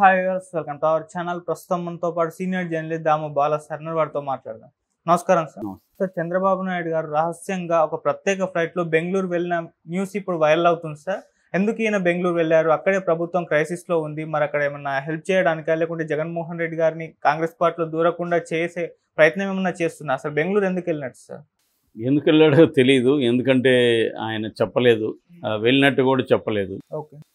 hi welcome to our channel ప్రస్తుతం మనతో పాటు సీనియర్ జర్నలిస్ట్ దాము బాల సర్నర్ వారితో మాట్లాడదాం నమస్కారం సార్ సార్ చంద్రబాబు నాయుడు గారు రహస్యంగా ఒక ప్రత్యేక ఫ్లైట్లో బెంగళూరు వెళ్ళిన న్యూస్ ఇప్పుడు వైరల్ అవుతుంది సార్ ఎందుకు ఈయన బెంగళూరు వెళ్ళారు అక్కడే ప్రభుత్వం క్రైసిస్లో ఉంది మరి అక్కడ ఏమన్నా హెల్ప్ చేయడానికి లేకుంటే జగన్మోహన్ రెడ్డి గారిని కాంగ్రెస్ పార్టీలో దూరకుండా చేసే ప్రయత్నం ఏమన్నా చేస్తున్నా అసలు బెంగళూరు ఎందుకు వెళ్ళినట్టు సార్ ఎందుకు వెళ్ళాడో తెలియదు ఎందుకంటే ఆయన చెప్పలేదు వెళ్ళినట్టు కూడా చెప్పలేదు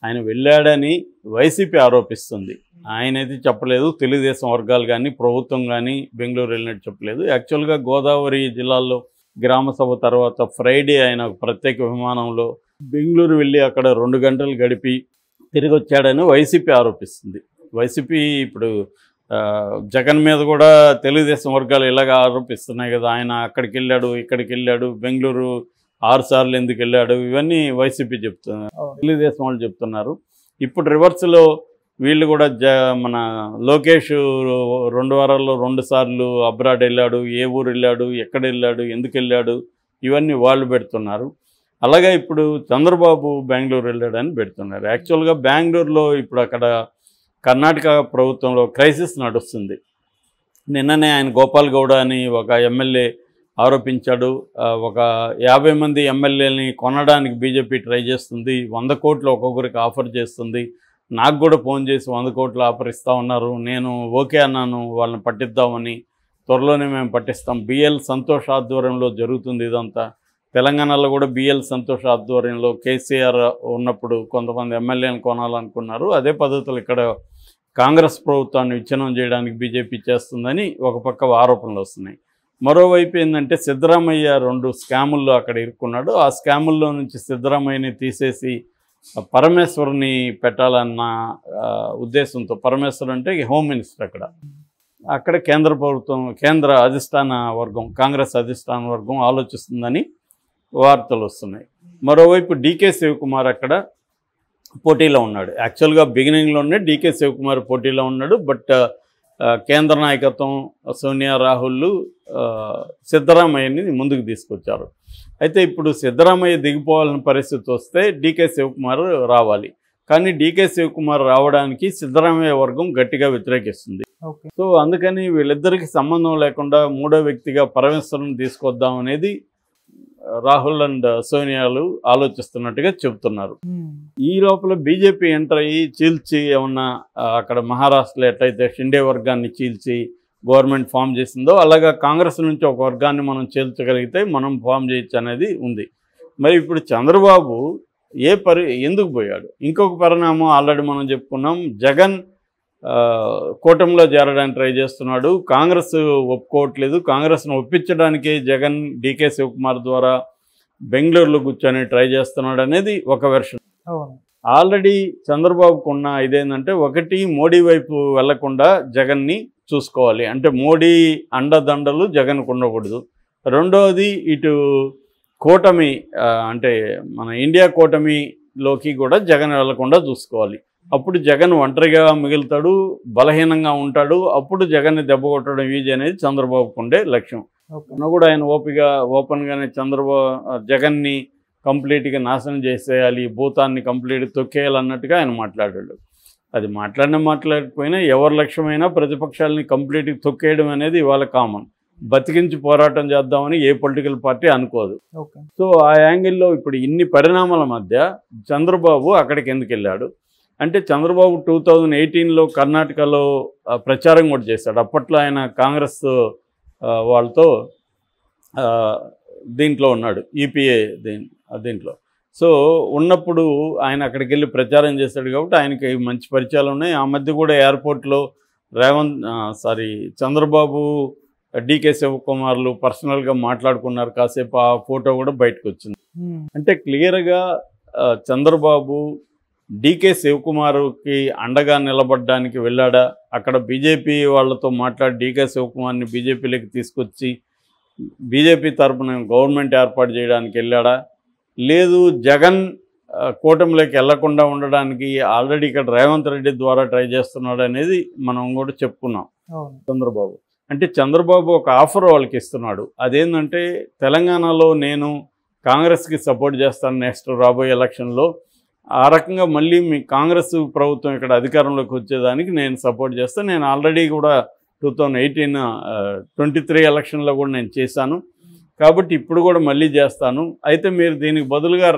ఆయన వెళ్ళాడని వైసీపీ ఆరోపిస్తుంది ఆయన అయితే చెప్పలేదు తెలుగుదేశం వర్గాలు కానీ ప్రభుత్వం కానీ బెంగళూరు వెళ్ళినట్టు చెప్పలేదు యాక్చువల్గా గోదావరి జిల్లాల్లో గ్రామ సభ తర్వాత ఫ్రైడే ఆయన ప్రత్యేక విమానంలో బెంగళూరు వెళ్ళి అక్కడ రెండు గంటలు గడిపి తిరిగి వచ్చాడని వైసీపీ ఆరోపిస్తుంది వైసీపీ ఇప్పుడు జగన్ మీద కూడా తెలుగుదేశం వర్గాలు ఇలాగ ఆరోపిస్తున్నాయి కదా ఆయన అక్కడికి వెళ్ళాడు ఇక్కడికి వెళ్ళాడు బెంగళూరు ఆరు సార్లు ఎందుకు వెళ్ళాడు ఇవన్నీ వైసీపీ చెప్తున్నారు తెలుగుదేశం వాళ్ళు చెప్తున్నారు ఇప్పుడు రివర్స్లో వీళ్ళు కూడా జ మన లోకేష్ రెండు వారాల్లో రెండు సార్లు అబ్రాడ్ వెళ్ళాడు ఏ ఊరు వెళ్ళాడు ఎక్కడ వెళ్ళాడు ఎందుకు వెళ్ళాడు ఇవన్నీ వాళ్ళు పెడుతున్నారు అలాగే ఇప్పుడు చంద్రబాబు బెంగళూరు వెళ్ళాడని పెడుతున్నారు యాక్చువల్గా బెంగళూరులో ఇప్పుడు అక్కడ కర్ణాటక ప్రభుత్వంలో క్రైసిస్ నడుస్తుంది నిన్ననే ఆయన గోపాల్ గౌడ అని ఒక ఎమ్మెల్యే ఆరోపించాడు ఒక యాభై మంది ఎమ్మెల్యేని కొనడానికి బీజేపీ ట్రై చేస్తుంది వంద కోట్లు ఒక్కొక్కరికి ఆఫర్ చేస్తుంది నాకు కూడా ఫోన్ చేసి వంద కోట్లు ఆఫర్ ఇస్తూ ఉన్నారు నేను ఓకే అన్నాను వాళ్ళని పట్టిద్దామని త్వరలోనే మేము పట్టిస్తాం బిఎల్ సంతోష్ ఆధ్వర్యంలో జరుగుతుంది ఇదంతా తెలంగాణలో కూడా బిఎల్ సంతోష్ ఆధ్వర్యంలో కేసీఆర్ ఉన్నప్పుడు కొంతమంది ఎమ్మెల్యేని కొనాలనుకున్నారు అదే పద్ధతులు ఇక్కడ కాంగ్రెస్ ప్రభుత్వాన్ని విచ్ఛిన్నం చేయడానికి బీజేపీ చేస్తుందని ఒక పక్క ఆరోపణలు వస్తున్నాయి మరోవైపు ఏంటంటే సిద్ధరామయ్య రెండు స్కాముల్లో అక్కడ ఇరుక్కున్నాడు ఆ స్కాముల్లో నుంచి సిద్ధరామయ్యని తీసేసి పరమేశ్వరుని పెట్టాలన్న ఉద్దేశంతో పరమేశ్వర్ అంటే హోమ్ మినిస్టర్ అక్కడ అక్కడ కేంద్ర ప్రభుత్వం కేంద్ర అధిష్టాన వర్గం కాంగ్రెస్ అధిష్టాన వర్గం ఆలోచిస్తుందని వార్తలు వస్తున్నాయి మరోవైపు డీకే శివకుమార్ అక్కడ పోటీలో ఉన్నాడు యాక్చువల్గా బిగినింగ్లోనే డీకే శివకుమార్ పోటీలో ఉన్నాడు బట్ uh, uh, కేంద్ర నాయకత్వం సోనియా రాహుల్ uh, సిద్ధరామయ్యని ముందుకు తీసుకొచ్చారు అయితే ఇప్పుడు సిద్ధరామయ్య దిగిపోవాలని పరిస్థితి వస్తే డీకే శివకుమార్ రావాలి కానీ డీకే శివకుమార్ రావడానికి సిద్ధరామయ్య వర్గం గట్టిగా వ్యతిరేకిస్తుంది సో అందుకని వీళ్ళిద్దరికి సంబంధం లేకుండా మూడో వ్యక్తిగా పరమేశ్వరం తీసుకొద్దాం అనేది రాహుల్ అండ్ సోనియాలు ఆలోచిస్తున్నట్టుగా చెబుతున్నారు ఈ లోపల బీజేపీ ఎంటర్ అయ్యి చీల్చి ఏమన్నా అక్కడ మహారాష్ట్రలో ఎట్లయితే షిండే వర్గాన్ని చీల్చి గవర్నమెంట్ ఫామ్ చేసిందో అలాగా కాంగ్రెస్ నుంచి ఒక వర్గాన్ని మనం చీల్చగలిగితే మనం ఫామ్ చేయొచ్చు అనేది ఉంది మరి ఇప్పుడు చంద్రబాబు ఏ పరి ఎందుకు పోయాడు ఇంకొక పరిణామం ఆల్రెడీ మనం చెప్పుకున్నాం జగన్ కూటమిలో చేరడానికి ట్రై చేస్తున్నాడు కాంగ్రెస్ ఒప్పుకోవట్లేదు కాంగ్రెస్ను ఒప్పించడానికి జగన్ డీకే శివకుమార్ ద్వారా బెంగళూరులో కూర్చొని ట్రై చేస్తున్నాడు అనేది ఒక వెర్షన్ ఆల్రెడీ చంద్రబాబుకు ఉన్న ఇదేంటంటే ఒకటి మోడీ వైపు వెళ్లకుండా జగన్ని చూసుకోవాలి అంటే మోడీ అండదండలు జగన్కు ఉండకూడదు రెండవది ఇటు కూటమి అంటే మన ఇండియా కూటమిలోకి కూడా జగన్ వెళ్లకుండా చూసుకోవాలి అప్పుడు జగన్ ఒంటరిగా మిగులుతాడు బలహీనంగా ఉంటాడు అప్పుడు జగన్ని దెబ్బ కొట్టడం ఈజీ అనేది చంద్రబాబు ఉండే లక్ష్యం అన్న కూడా ఆయన ఓపిగా ఓపెన్గానే చంద్రబాబు జగన్ని కంప్లీట్గా నాశనం చేసేయాలి భూతాన్ని కంప్లీట్ తొక్కేయాలన్నట్టుగా ఆయన మాట్లాడాడు అది మాట్లాడిన మాట్లాడకపోయినా ఎవరి లక్ష్యమైనా ప్రతిపక్షాలని కంప్లీట్గా తొక్కేయడం అనేది ఇవాళ కామన్ బతికించి పోరాటం చేద్దామని ఏ పొలిటికల్ పార్టీ అనుకోదు సో ఆ యాంగిల్లో ఇప్పుడు ఇన్ని పరిణామాల మధ్య చంద్రబాబు అక్కడికి ఎందుకు వెళ్ళాడు అంటే చంద్రబాబు టూ థౌజండ్ ఎయిటీన్లో కర్ణాటకలో ప్రచారం కూడా చేశాడు అప్పట్లో ఆయన కాంగ్రెస్ వాళ్ళతో దీంట్లో ఉన్నాడు ఈపీఏ e దీంట్లో సో ఉన్నప్పుడు ఆయన అక్కడికి వెళ్ళి ప్రచారం చేశాడు కాబట్టి ఆయనకి మంచి పరిచయాలు ఉన్నాయి ఆ మధ్య కూడా ఎయిర్పోర్ట్లో రేవంత్ సారీ చంద్రబాబు డీకే శివకుమార్లు పర్సనల్గా మాట్లాడుకున్నారు కాసేపు ఆ ఫోటో కూడా బయటకు వచ్చింది అంటే క్లియర్గా చంద్రబాబు డీకే శివకుమార్కి అండగా నిలబడడానికి వెళ్ళాడా అక్కడ బీజేపీ వాళ్ళతో మాట్లాడి డీకే శివకుమార్ని బీజేపీలోకి తీసుకొచ్చి బీజేపీ తరఫున గవర్నమెంట్ ఏర్పాటు చేయడానికి వెళ్ళాడా లేదు జగన్ కూటమిలోకి వెళ్లకుండా ఉండడానికి ఆల్రెడీ ఇక్కడ రేవంత్ రెడ్డి ద్వారా ట్రై చేస్తున్నాడు అనేది మనం కూడా చెప్పుకున్నాం చంద్రబాబు అంటే చంద్రబాబు ఒక ఆఫర్ వాళ్ళకి ఇస్తున్నాడు అదేంటంటే తెలంగాణలో నేను కాంగ్రెస్కి సపోర్ట్ చేస్తాను నెక్స్ట్ రాబోయే ఎలక్షన్లో ఆ రకంగా మళ్ళీ మీ కాంగ్రెస్ ప్రభుత్వం ఇక్కడ అధికారంలోకి వచ్చేదానికి నేను సపోర్ట్ చేస్తాను నేను ఆల్రెడీ కూడా two thousand eighteen twenty three ఎలక్షన్లో కూడా నేను చేశాను కాబట్టి ఇప్పుడు కూడా మళ్ళీ చేస్తాను అయితే మీరు దీనికి బదులుగా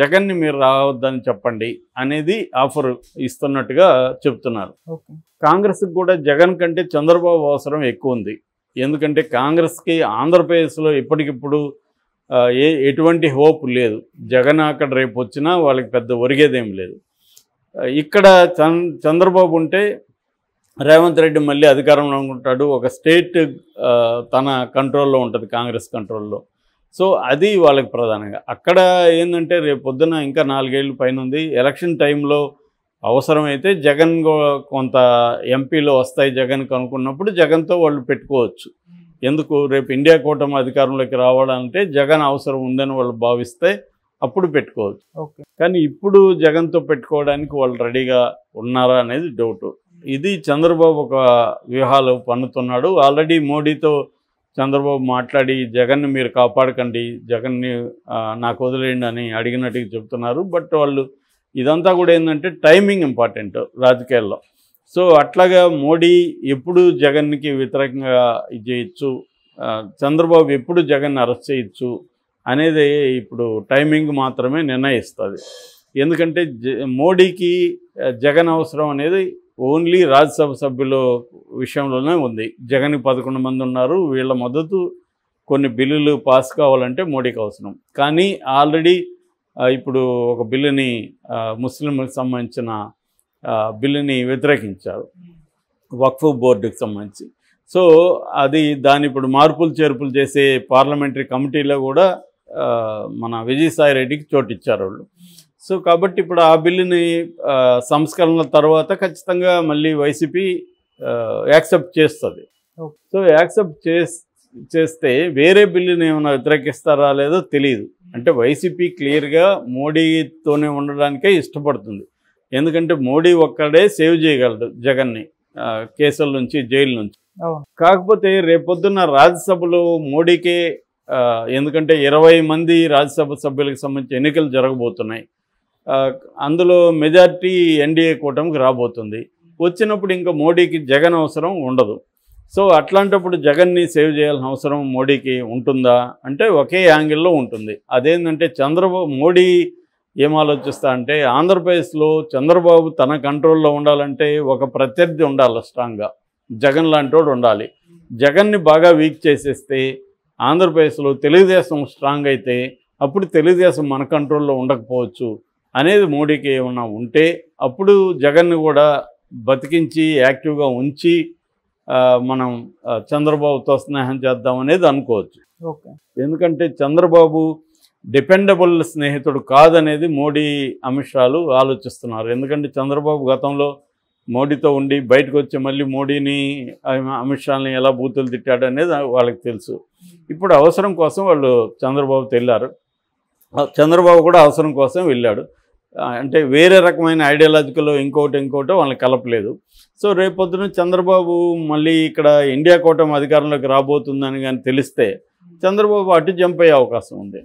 జగన్ని మీరు రావద్దని చెప్పండి అనేది ఆఫర్ ఇస్తున్నట్టుగా చెప్తున్నారు కాంగ్రెస్కి కూడా జగన్ కంటే చంద్రబాబు అవసరం ఎక్కువ ఉంది ఎందుకంటే కాంగ్రెస్కి ఆంధ్రప్రదేశ్లో ఇప్పటికిప్పుడు ఏ ఎటువంటి హోప్ లేదు జగన్ అక్కడ రేపు వచ్చినా వాళ్ళకి పెద్ద ఒరిగేదేం లేదు ఇక్కడ చంద్రబాబు ఉంటే రేవంత్ రెడ్డి మళ్ళీ అధికారంలో ఉంటాడు ఒక స్టేట్ తన కంట్రోల్లో ఉంటుంది కాంగ్రెస్ కంట్రోల్లో సో అది వాళ్ళకి ప్రధానంగా అక్కడ ఏంటంటే రేపు పొద్దున ఇంకా నాలుగేళ్ళు పైన ఉంది ఎలక్షన్ టైంలో అవసరమైతే జగన్ కొంత ఎంపీలు వస్తాయి జగన్ కనుక్కున్నప్పుడు జగన్తో వాళ్ళు పెట్టుకోవచ్చు ఎందుకు రేపు ఇండియా కూటమి అధికారంలోకి రావాలంటే జగన్ అవసరం ఉందని వాళ్ళు భావిస్తే అప్పుడు పెట్టుకోవచ్చు ఓకే కానీ ఇప్పుడు జగన్తో పెట్టుకోవడానికి వాళ్ళు రెడీగా ఉన్నారా అనేది డౌట్ ఇది చంద్రబాబు ఒక వ్యూహాలు పన్నుతున్నాడు ఆల్రెడీ మోడీతో చంద్రబాబు మాట్లాడి జగన్ని మీరు కాపాడకండి జగన్ని నాకు వదిలేయండి అని అడిగినట్టుగా చెప్తున్నారు బట్ వాళ్ళు ఇదంతా కూడా ఏంటంటే టైమింగ్ ఇంపార్టెంట్ రాజకీయాల్లో సో అట్లాగా మోడీ ఎప్పుడు జగన్కి వ్యతిరేకంగా ఇది చేయొచ్చు చంద్రబాబు ఎప్పుడు జగన్ అరెస్ట్ చేయొచ్చు అనేది ఇప్పుడు టైమింగ్ మాత్రమే నిర్ణయిస్తుంది ఎందుకంటే మోడీకి జగన్ అవసరం అనేది ఓన్లీ రాజ్యసభ సభ్యుల విషయంలోనే ఉంది జగన్ పదకొండు మంది ఉన్నారు వీళ్ళ మద్దతు కొన్ని బిల్లులు పాస్ కావాలంటే మోడీకి అవసరం కానీ ఆల్రెడీ ఇప్పుడు ఒక బిల్లుని ముస్లింలకు సంబంధించిన బిల్లుని వ్యతిరేకించారు వక్ఫ్ బోర్డుకి సంబంధించి సో అది దాని ఇప్పుడు మార్పులు చేర్పులు చేసే పార్లమెంటరీ కమిటీలో కూడా మన విజయసాయి రెడ్డికి చోటు ఇచ్చారు వాళ్ళు సో కాబట్టి ఇప్పుడు ఆ బిల్లుని సంస్కరణల తర్వాత ఖచ్చితంగా మళ్ళీ వైసీపీ యాక్సెప్ట్ చేస్తుంది సో యాక్సెప్ట్ చేస్తే వేరే బిల్లుని ఏమైనా వ్యతిరేకిస్తారా లేదో తెలియదు అంటే వైసీపీ క్లియర్గా మోడీతోనే ఉండడానికే ఇష్టపడుతుంది ఎందుకంటే మోడీ ఒక్కడే సేవ్ చేయగలడు జగన్ని కేసుల నుంచి జైలు నుంచి కాకపోతే రేపొద్దున్న రాజ్యసభలో మోడీకే ఎందుకంటే ఇరవై మంది రాజ్యసభ సభ్యులకు సంబంధించి ఎన్నికలు జరగబోతున్నాయి అందులో మెజార్టీ ఎన్డీఏ కూటమికి రాబోతుంది వచ్చినప్పుడు ఇంకా మోడీకి జగన్ అవసరం ఉండదు సో అట్లాంటప్పుడు జగన్ని సేవ్ చేయాల్సిన అవసరం మోడీకి ఉంటుందా అంటే ఒకే యాంగిల్లో ఉంటుంది అదేంటంటే చంద్రబాబు మోడీ ఏం ఆలోచిస్తా అంటే ఆంధ్రప్రదేశ్లో చంద్రబాబు తన కంట్రోల్లో ఉండాలంటే ఒక ప్రత్యర్థి ఉండాలి స్ట్రాంగ్గా జగన్ వాడు ఉండాలి జగన్ని బాగా వీక్ చేసేస్తే ఆంధ్రప్రదేశ్లో తెలుగుదేశం స్ట్రాంగ్ అయితే అప్పుడు తెలుగుదేశం మన కంట్రోల్లో ఉండకపోవచ్చు అనేది మోడీకి ఏమన్నా ఉంటే అప్పుడు జగన్ని కూడా బతికించి యాక్టివ్గా ఉంచి మనం చంద్రబాబుతో స్నేహం చేద్దాం అనేది అనుకోవచ్చు ఎందుకంటే చంద్రబాబు డిపెండబుల్ స్నేహితుడు కాదనేది మోడీ అమిత్ షాలు ఆలోచిస్తున్నారు ఎందుకంటే చంద్రబాబు గతంలో మోడీతో ఉండి బయటకు వచ్చి మళ్ళీ మోడీని అమిత్ షాని ఎలా బూతులు తిట్టాడు అనేది వాళ్ళకి తెలుసు ఇప్పుడు అవసరం కోసం వాళ్ళు చంద్రబాబు తెల్లారు చంద్రబాబు కూడా అవసరం కోసం వెళ్ళాడు అంటే వేరే రకమైన ఐడియాలజికల్ ఇంకోటి ఇంకోటి వాళ్ళని కలపలేదు సో రేపొద్దున చంద్రబాబు మళ్ళీ ఇక్కడ ఇండియా కూటమి అధికారంలోకి రాబోతుందని కానీ తెలిస్తే చంద్రబాబు అటు జంప్ అయ్యే అవకాశం ఉంది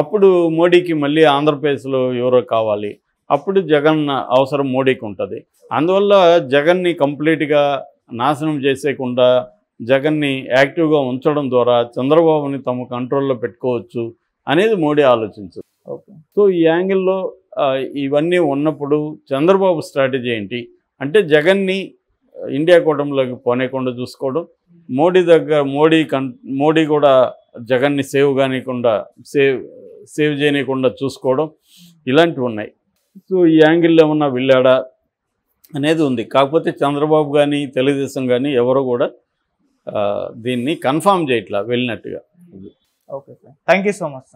అప్పుడు మోడీకి మళ్ళీ ఆంధ్రప్రదేశ్లో ఎవరో కావాలి అప్పుడు జగన్ అవసరం మోడీకి ఉంటుంది అందువల్ల జగన్ని కంప్లీట్గా నాశనం చేసేయకుండా జగన్ని యాక్టివ్గా ఉంచడం ద్వారా చంద్రబాబుని తమ కంట్రోల్లో పెట్టుకోవచ్చు అనేది మోడీ ఆలోచించు ఓకే సో ఈ యాంగిల్లో ఇవన్నీ ఉన్నప్పుడు చంద్రబాబు స్ట్రాటజీ ఏంటి అంటే జగన్ని ఇండియా కూటమిలోకి పోనేకుండా చూసుకోవడం మోడీ దగ్గర మోడీ కన్ మోడీ కూడా జగన్ని సేవ్ కానికుండా సేవ్ సేవ్ చేయనీయకుండా చూసుకోవడం ఇలాంటివి ఉన్నాయి సో ఈ యాంగిల్లో ఉన్న వెళ్ళాడా అనేది ఉంది కాకపోతే చంద్రబాబు కానీ తెలుగుదేశం కానీ ఎవరో కూడా దీన్ని కన్ఫామ్ చేయట్లా వెళ్ళినట్టుగా okay sir thank so much